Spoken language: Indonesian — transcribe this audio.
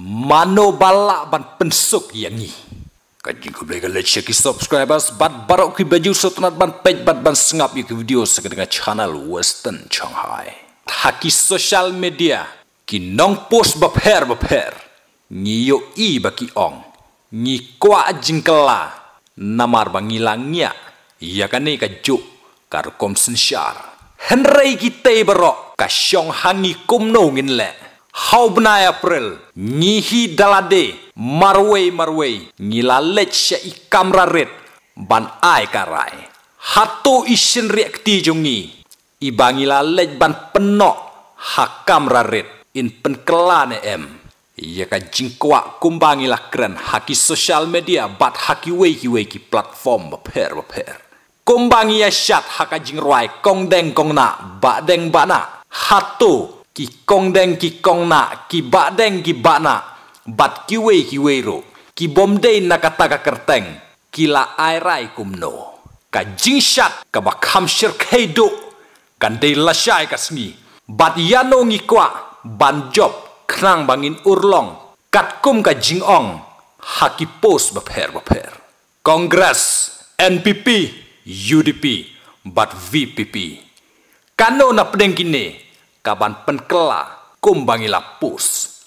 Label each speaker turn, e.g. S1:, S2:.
S1: mano balak ban pensuk yang ni kaji ko blega let share ki subscribers bat barok ki baju sotnat ban pej bat ban sengap ki video sekedar channel western shanghai haki social media ki nong post ba her ba her ngi yo i ki ong ngi kwa jingkela namar bangilangnya ya kan ni kaju kar kom sensyar henrei ki te barok ka shong hangi kumno ngin le haubna april ngihi dalade marwei marwei ngila lech sya ikamra red ban ai karai hatu isin reakti jungi ibangila lech ban penok hakam red in penkelane em ia ka jingkwa kumbangila keren haki sosial media bat haki weki weki platform beper beper kumbangi ya syat haka jingruai kong deng kong na ba deng bana na hatu deng na, deng kikongna kibadeng na, bat kiwe kiwero kibomdei nakataka kerteng kila airai kumno ka shat ka bakhamshir la kandei ka kasmi bat ya ngi kwa ban job krang bangin urlong katkum ka ha ki pos baper baper kongres npp udp bat vpp kano na pdeng kini Kapan penkela kumbangilah pus.